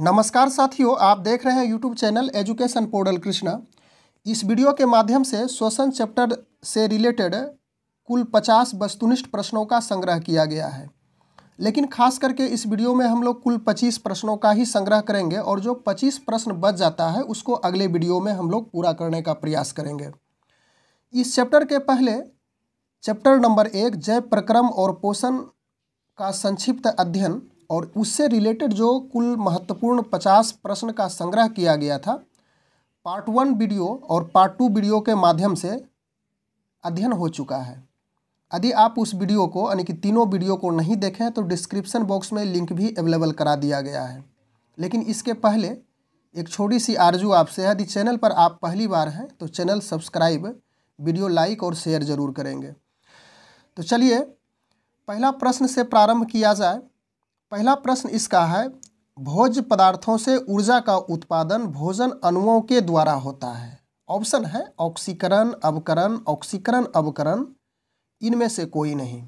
नमस्कार साथियों आप देख रहे हैं YouTube channel education portal Krishna इस वीडियो के माध्यम से श्वसन चैप्टर से रिलेटेड कुल पचास वस्तुनिष्ठ प्रश्नों का संग्रह किया गया है लेकिन खास करके इस वीडियो में हम लोग कुल पच्चीस प्रश्नों का ही संग्रह करेंगे और जो पच्चीस प्रश्न बच जाता है उसको अगले वीडियो में हम लोग पूरा करने का प्रयास करेंगे इस चैप्टर के पहले चैप्टर नंबर एक जय प्रक्रम और पोषण का संक्षिप्त अध्ययन और उससे रिलेटेड जो कुल महत्वपूर्ण पचास प्रश्न का संग्रह किया गया था पार्ट वन वीडियो और पार्ट टू वीडियो के माध्यम से अध्ययन हो चुका है यदि आप उस वीडियो को यानी कि तीनों वीडियो को नहीं देखें तो डिस्क्रिप्शन बॉक्स में लिंक भी अवेलेबल करा दिया गया है लेकिन इसके पहले एक छोटी सी आरजू आपसे यदि चैनल पर आप पहली बार हैं तो चैनल सब्सक्राइब वीडियो लाइक और शेयर ज़रूर करेंगे तो चलिए पहला प्रश्न से प्रारंभ किया जाए पहला प्रश्न इसका है भोज पदार्थों से ऊर्जा का उत्पादन भोजन अणुओं के द्वारा होता है ऑप्शन है ऑक्सीकरण अवकरण ऑक्सीकरण अवकरण इनमें से कोई नहीं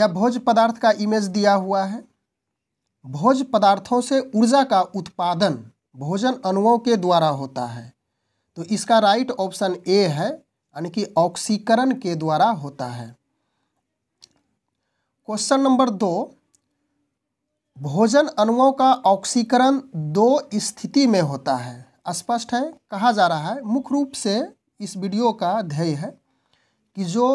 यह भोज पदार्थ का इमेज दिया हुआ है भोज पदार्थों से ऊर्जा का उत्पादन भोजन अणुओं के द्वारा होता है तो इसका राइट ऑप्शन ए है यानी कि ऑक्सीकरण के द्वारा होता है क्वेश्चन नंबर दो भोजन अणुओं का ऑक्सीकरण दो स्थिति में होता है स्पष्ट है कहा जा रहा है मुख्य रूप से इस वीडियो का ध्येय है कि जो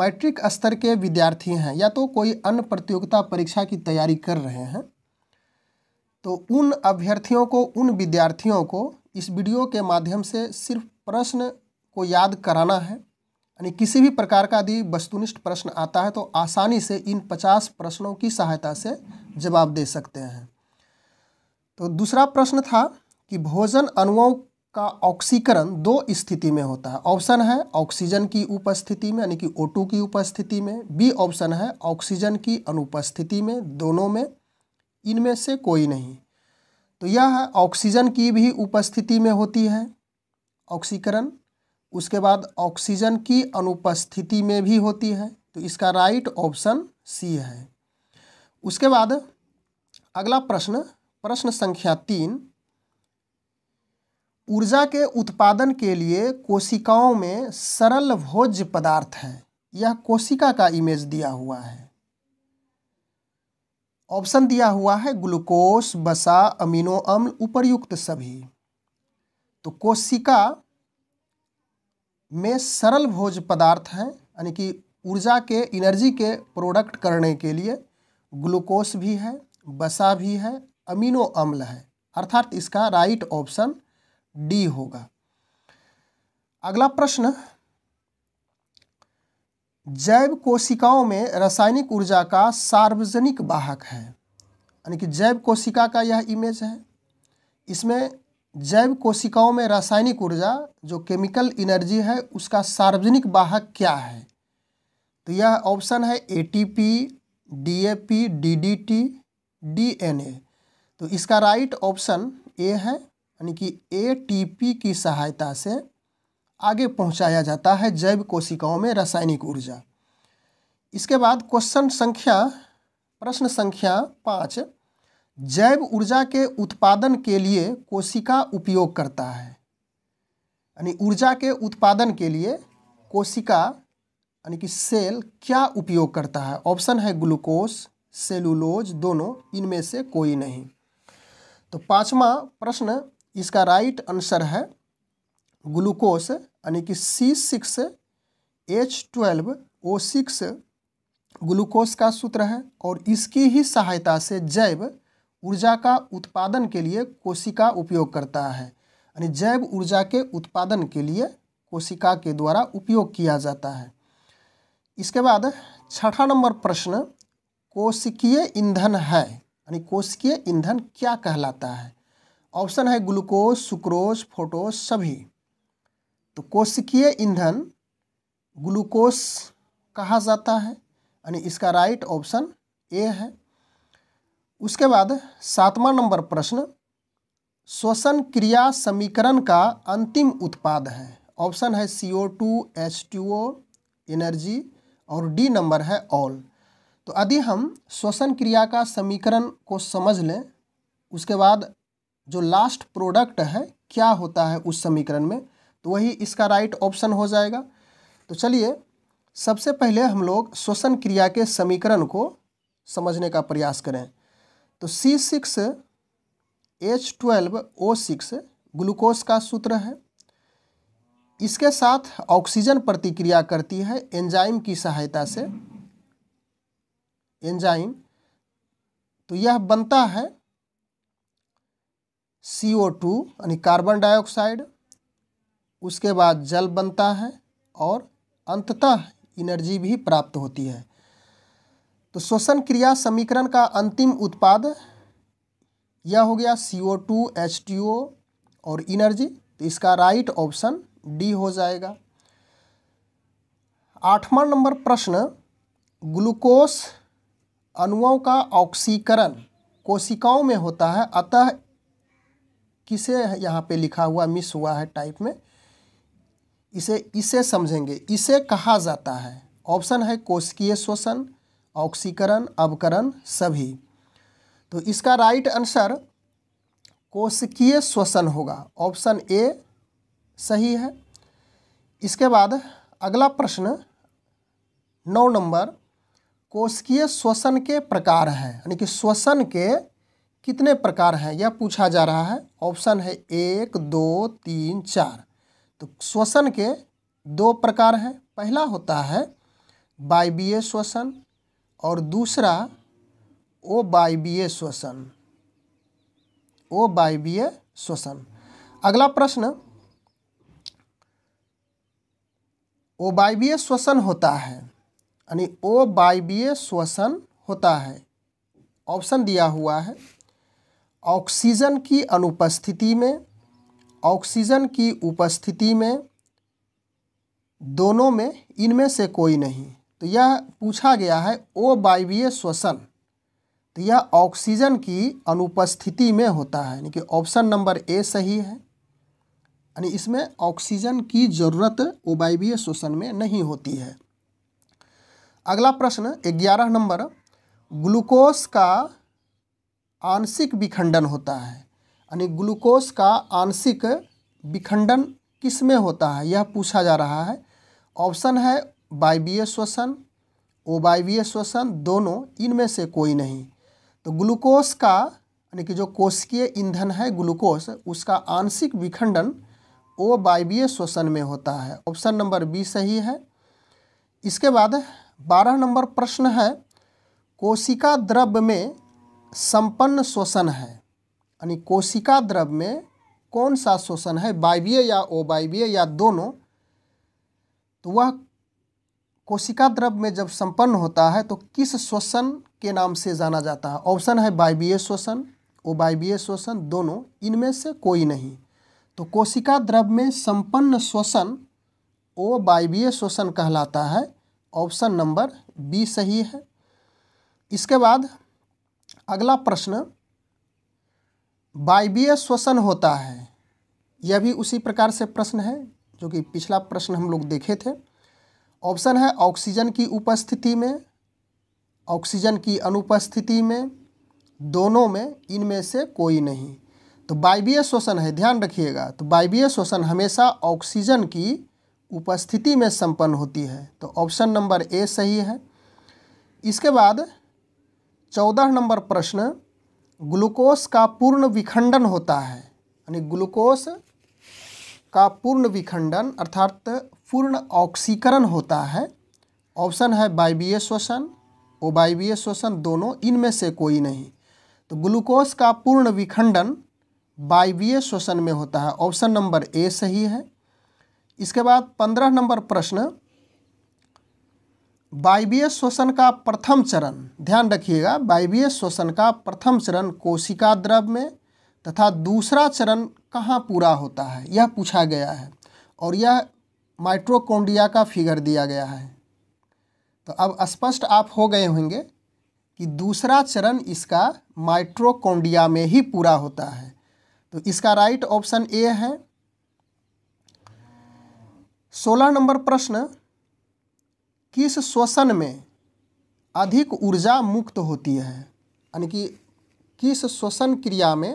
मैट्रिक स्तर के विद्यार्थी हैं या तो कोई अन्य प्रतियोगिता परीक्षा की तैयारी कर रहे हैं तो उन अभ्यर्थियों को उन विद्यार्थियों को इस वीडियो के माध्यम से सिर्फ प्रश्न को याद कराना है यानी किसी भी प्रकार का यदि वस्तुनिष्ठ प्रश्न आता है तो आसानी से इन पचास प्रश्नों की सहायता से जवाब दे सकते हैं तो दूसरा प्रश्न था कि भोजन अणुओं का ऑक्सीकरण दो स्थिति में होता है ऑप्शन है ऑक्सीजन की उपस्थिति में यानी कि O2 की उपस्थिति में बी ऑप्शन है ऑक्सीजन की अनुपस्थिति में दोनों में इनमें से कोई नहीं तो यह है ऑक्सीजन की भी उपस्थिति में होती है ऑक्सीकरण उसके बाद ऑक्सीजन की अनुपस्थिति में भी होती है तो इसका राइट ऑप्शन सी है उसके बाद अगला प्रश्न प्रश्न संख्या तीन ऊर्जा के उत्पादन के लिए कोशिकाओं में सरल भोज्य पदार्थ है यह कोशिका का इमेज दिया हुआ है ऑप्शन दिया हुआ है ग्लूकोस बसा अमीनो अम्ल उपरयुक्त सभी तो कोशिका में सरल भोज पदार्थ हैं यानी कि ऊर्जा के एनर्जी के प्रोडक्ट करने के लिए ग्लूकोस भी है बसा भी है अमीनो अम्ल है अर्थात इसका राइट ऑप्शन डी होगा अगला प्रश्न जैव कोशिकाओं में रासायनिक ऊर्जा का सार्वजनिक वाहक है यानी कि जैव कोशिका का यह इमेज है इसमें जैव कोशिकाओं में रासायनिक ऊर्जा जो केमिकल एनर्जी है उसका सार्वजनिक वाहक क्या है तो यह ऑप्शन है एटीपी डीएपी डीडीटी डीएनए तो इसका राइट ऑप्शन ए है यानी कि एटीपी की सहायता से आगे पहुंचाया जाता है जैव कोशिकाओं में रासायनिक ऊर्जा इसके बाद क्वेश्चन संख्या प्रश्न संख्या पाँच जैव ऊर्जा के उत्पादन के लिए कोशिका उपयोग करता है यानी ऊर्जा के उत्पादन के लिए कोशिका यानी कि सेल क्या उपयोग करता है ऑप्शन है ग्लूकोस सेलुलोज दोनों इनमें से कोई नहीं तो पांचवा प्रश्न इसका राइट आंसर है ग्लूकोस यानी कि C six H twelve O six glucose का सूत्र है और इसकी ही सहायता से जैव ऊर्जा का उत्पादन के लिए कोशिका उपयोग करता है यानी जैव ऊर्जा के उत्पादन के लिए कोशिका के द्वारा उपयोग किया जाता है इसके बाद छठा नंबर प्रश्न कोशिकीय ईंधन है यानी कोशिकीय ईंधन क्या कहलाता है ऑप्शन है ग्लूकोज सुक्रोज फोटोज सभी तो कोशिकीय ईंधन ग्लूकोस कहा जाता है यानी इसका राइट ऑप्शन ए है उसके बाद सातवां नंबर प्रश्न श्वसन क्रिया समीकरण का अंतिम उत्पाद है ऑप्शन है C O two H two O energy और डी नंबर है ऑल तो यदि हम श्वसन क्रिया का समीकरण को समझ लें उसके बाद जो लास्ट प्रोडक्ट है क्या होता है उस समीकरण में तो वही इसका राइट ऑप्शन हो जाएगा तो चलिए सबसे पहले हम लोग श्वसन क्रिया के समीकरण को समझने का प्रयास करें तो C six H twelve O six glucose का सूत्र है इसके साथ ऑक्सीजन प्रतिक्रिया करती है एंजाइम की सहायता से एंजाइम तो यह बनता है सी ओ टू यानी कार्बन डाइऑक्साइड उसके बाद जल बनता है और अंततः एनर्जी भी प्राप्त होती है तो श्वसन क्रिया समीकरण का अंतिम उत्पाद यह हो गया C O two H T O और एनर्जी तो इसका राइट ऑप्शन डी हो जाएगा आठवां नंबर प्रश्न ग्लूकोस अणुओं का ऑक्सीकरण कोशिकाओं में होता है अतः किसे यहाँ पे लिखा हुआ मिस हुआ है टाइप में इसे इसे समझेंगे इसे कहा जाता है ऑप्शन है कोशिकीय शोषण ऑक्सीकरण अवकरण सभी तो इसका राइट आंसर कोशिकीय श्वसन होगा ऑप्शन ए सही है इसके बाद अगला प्रश्न नौ नंबर कोशिकीय श्वसन के प्रकार हैं यानी कि श्वसन के कितने प्रकार हैं यह पूछा जा रहा है ऑप्शन है एक दो तीन चार तो श्वसन के दो प्रकार हैं पहला होता है बाइबीय श्वसन और दूसरा ओ बाइबीय श्वसन ओ बाइबीय श्वसन अगला प्रश्न ओ श्वसन होता है यानी ओ बाइबीय श्वसन होता है ऑप्शन दिया हुआ है ऑक्सीजन की अनुपस्थिति में ऑक्सीजन की उपस्थिति में दोनों में इनमें से कोई नहीं तो यह पूछा गया है ओ बाइवीय श्वसन तो यह ऑक्सीजन की अनुपस्थिति में होता है यानी कि ऑप्शन नंबर ए सही है यानी इसमें ऑक्सीजन की ज़रूरत ओबाइवीय शोषण में नहीं होती है अगला प्रश्न ग्यारह नंबर ग्लूकोस का आंशिक विखंडन होता है यानी ग्लूकोस का आंशिक विखंडन किस में होता है यह पूछा जा रहा है ऑप्शन है बाइवीय श्वसन ओबाइवीय श्वसन दोनों इनमें से कोई नहीं तो ग्लूकोस का यानी कि जो कोशिकीय ईंधन है ग्लूकोस उसका आंशिक विखंडन वो वायवीय श्वसन में होता है ऑप्शन नंबर बी सही है इसके बाद बारह नंबर प्रश्न है कोशिका द्रव्य में संपन्न श्वसन है यानी कोशिका द्रव्य में कौन सा श्वसन है वायवीय या ओवायवीय या दोनों तो वह कोशिका द्रव्य में जब संपन्न होता है तो किस श्वसन के नाम से जाना जाता है ऑप्शन है वायवीय श्वसन ओवायवीय श्वसन दोनों इनमें से कोई नहीं तो कोशिका द्रव में संपन्न श्वसन ओ वायवीय श्वसन कहलाता है ऑप्शन नंबर बी सही है इसके बाद अगला प्रश्न वायवीय श्वसन होता है यह भी उसी प्रकार से प्रश्न है जो कि पिछला प्रश्न हम लोग देखे थे ऑप्शन है ऑक्सीजन की उपस्थिति में ऑक्सीजन की अनुपस्थिति में दोनों में इनमें से कोई नहीं तो बाइबीय श्वसन है ध्यान रखिएगा तो बाइबीय श्वसन हमेशा ऑक्सीजन की उपस्थिति में संपन्न होती है तो ऑप्शन नंबर ए सही है इसके बाद चौदह नंबर प्रश्न ग्लूकोस का पूर्ण विखंडन होता है यानी ग्लूकोस का पूर्ण विखंडन अर्थात पूर्ण ऑक्सीकरण होता है ऑप्शन है बाइबीय श्वसन ओ बाइबीय श्वसन दोनों इनमें से कोई नहीं तो ग्लूकोस का पूर्ण विखंडन वायवीय श्वसन में होता है ऑप्शन नंबर ए सही है इसके बाद पंद्रह नंबर प्रश्न वायवीय श्वसन का प्रथम चरण ध्यान रखिएगा वायवीय श्वसन का प्रथम चरण कोशिका द्रव में तथा दूसरा चरण कहाँ पूरा होता है यह पूछा गया है और यह माइट्रोकोंडिया का फिगर दिया गया है तो अब स्पष्ट आप हो गए होंगे कि दूसरा चरण इसका माइट्रोकोंडिया में ही पूरा होता है तो इसका राइट ऑप्शन ए है सोलह नंबर प्रश्न किस श्वसन में अधिक ऊर्जा मुक्त होती है यानी कि किस श्वसन क्रिया में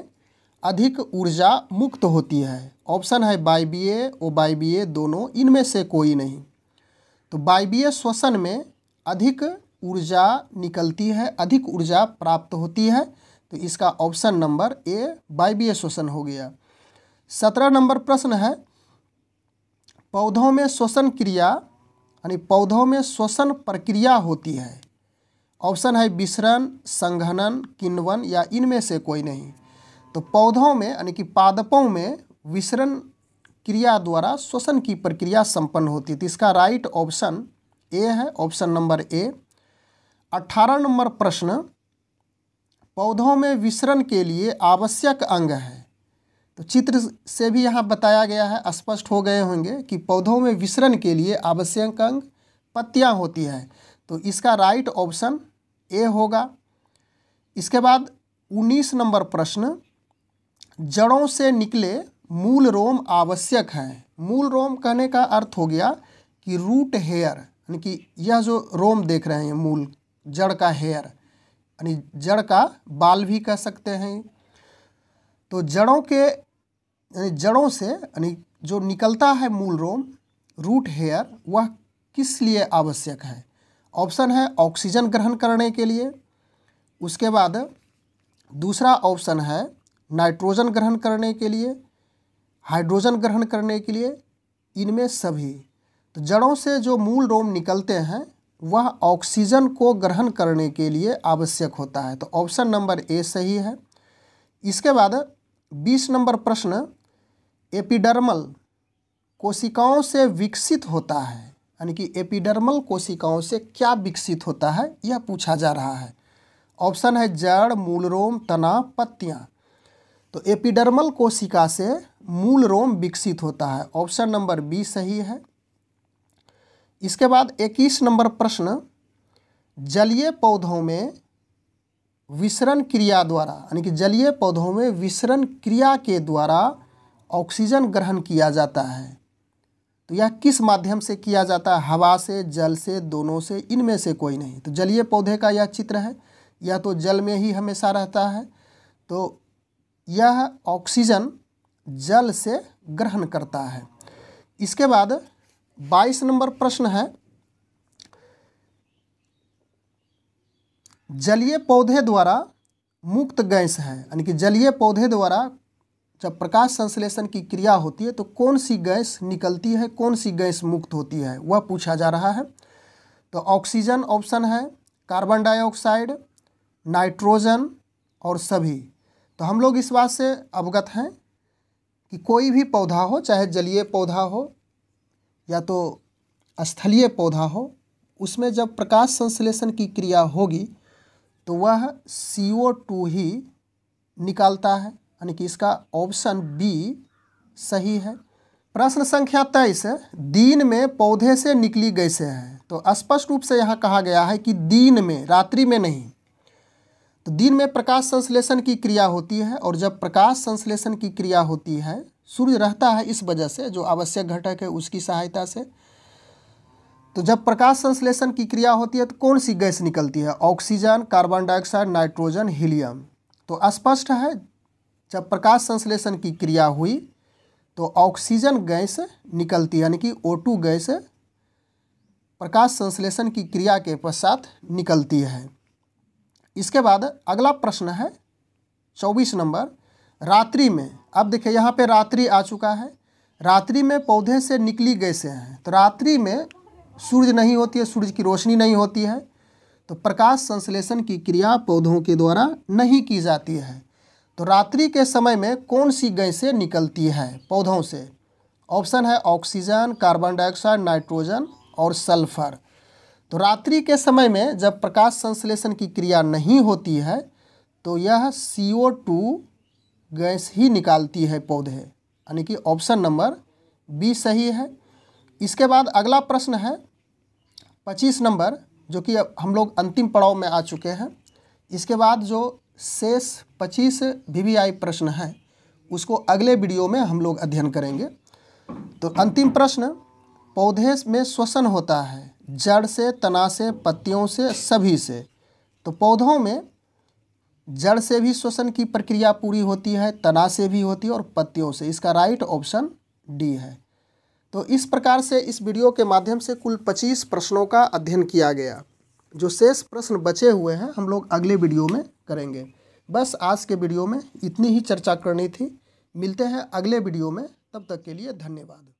अधिक ऊर्जा मुक्त होती है ऑप्शन है बाइबीए ओ बाइबीए दोनों इनमें से कोई नहीं तो बाइबीए श्वसन में अधिक ऊर्जा निकलती है अधिक ऊर्जा प्राप्त होती है तो इसका ऑप्शन नंबर ए बाइबियस श्वसन हो गया सत्रह नंबर प्रश्न है पौधों में श्वसन क्रिया यानी पौधों में श्वसन प्रक्रिया होती है ऑप्शन है विसरण संघनन किन्वन या इनमें से कोई नहीं तो पौधों में यानी कि पादपों में विसरण क्रिया द्वारा श्वसन की प्रक्रिया संपन्न होती है तो इसका राइट ऑप्शन ए है ऑप्शन नंबर ए अट्ठारह नंबर प्रश्न पौधों में विसरण के लिए आवश्यक अंग है तो चित्र से भी यहाँ बताया गया है स्पष्ट हो गए होंगे कि पौधों में विसरण के लिए आवश्यक अंग पत्तियाँ होती है तो इसका राइट ऑप्शन ए होगा इसके बाद उन्नीस नंबर प्रश्न जड़ों से निकले मूल रोम आवश्यक हैं मूल रोम कहने का अर्थ हो गया कि रूट हेयर यानी कि यह जो रोम देख रहे हैं मूल जड़ का हेयर यानी जड़ का बाल भी कह सकते हैं तो जड़ों के यानी जड़ों से यानी जो निकलता है मूल रोम रूट हेयर वह किस लिए आवश्यक है ऑप्शन है ऑक्सीजन ग्रहण करने के लिए उसके बाद दूसरा ऑप्शन है नाइट्रोजन ग्रहण करने के लिए हाइड्रोजन ग्रहण करने के लिए इनमें सभी तो जड़ों से जो मूल रोम निकलते हैं वह ऑक्सीजन को ग्रहण करने के लिए आवश्यक होता है तो ऑप्शन नंबर ए सही है इसके बाद बीस नंबर प्रश्न एपिडर्मल कोशिकाओं से विकसित होता है यानी कि एपिडर्मल कोशिकाओं से क्या विकसित होता है यह पूछा जा रहा है ऑप्शन है जड़ मूल रोम तना पत्तियाँ तो एपिडर्मल कोशिका से मूल रोम विकसित होता है ऑप्शन नंबर बी सही है इसके बाद इक्कीस नंबर प्रश्न जलीय पौधों में विसरण क्रिया द्वारा यानी कि जलीय पौधों में विसरण क्रिया के द्वारा ऑक्सीजन ग्रहण किया जाता है तो यह किस माध्यम से किया जाता है हवा से जल से दोनों से इनमें से कोई नहीं तो जलीय पौधे का यह चित्र है यह तो जल में ही हमेशा रहता है तो यह ऑक्सीजन जल से ग्रहण करता है इसके बाद बाईस नंबर प्रश्न है जलीय पौधे द्वारा मुक्त गैस है यानी कि जलीय पौधे द्वारा जब प्रकाश संश्लेषण की क्रिया होती है तो कौन सी गैस निकलती है कौन सी गैस मुक्त होती है वह पूछा जा रहा है तो ऑक्सीजन ऑप्शन है कार्बन डाइऑक्साइड नाइट्रोजन और सभी तो हम लोग इस बात से अवगत हैं कि कोई भी पौधा हो चाहे जलीय पौधा हो या तो स्थलीय पौधा हो उसमें जब प्रकाश संश्लेषण की क्रिया होगी तो वह सी ओ टू ही निकालता है यानी कि इसका ऑप्शन बी सही है प्रश्न संख्या तेईस दिन में पौधे से निकली गैसें हैं तो स्पष्ट रूप से यहाँ कहा गया है कि दिन में रात्रि में नहीं तो दिन में प्रकाश संश्लेषण की क्रिया होती है और जब प्रकाश संश्लेषण की क्रिया होती है सूर्य रहता है इस वजह से जो आवश्यक घटक है उसकी सहायता से तो जब प्रकाश संश्लेषण की क्रिया होती है तो कौन सी गैस निकलती है oxygen carbon dioxide nitrogen helium तो स्पष्ट है जब प्रकाश संश्लेषण की क्रिया हुई तो ऑक्सीजन गैस निकलती यानी कि ओ गैस प्रकाश संश्लेषण की क्रिया के पश्चात निकलती है इसके बाद अगला प्रश्न है चौबीस नंबर रात्रि में अब देखिए यहाँ पे रात्रि आ चुका है रात्रि में पौधे से निकली गैसें हैं तो रात्रि में सूर्य नहीं होती है सूर्य की रोशनी नहीं होती है तो प्रकाश संश्लेषण की क्रिया पौधों के द्वारा नहीं की जाती है तो रात्रि के समय में कौन सी गैसें निकलती हैं पौधों से ऑप्शन है ऑक्सीजन कार्बन डाइऑक्साइड नाइट्रोजन और सल्फर तो रात्रि के समय में जब प्रकाश संश्लेषण की क्रिया नहीं होती है तो यह सी ओ टू गैस ही निकालती है पौधे यानी कि ऑप्शन नंबर बी सही है इसके बाद अगला प्रश्न है पच्चीस नंबर जो कि हम लोग अंतिम पड़ाव में आ चुके हैं इसके बाद जो शेष पच्चीस वी प्रश्न है उसको अगले वीडियो में हम लोग अध्ययन करेंगे तो अंतिम प्रश्न पौधे में श्वसन होता है जड़ से तना से पत्तियों से सभी से तो पौधों में जड़ से भी श्वसन की प्रक्रिया पूरी होती है तना से भी होती है और पत्तियों से इसका राइट ऑप्शन डी है तो इस प्रकार से इस वीडियो के माध्यम से कुल 25 प्रश्नों का अध्ययन किया गया जो शेष प्रश्न बचे हुए हैं हम लोग अगले वीडियो में करेंगे बस आज के वीडियो में इतनी ही चर्चा करनी थी मिलते हैं अगले वीडियो में तब तक के लिए धन्यवाद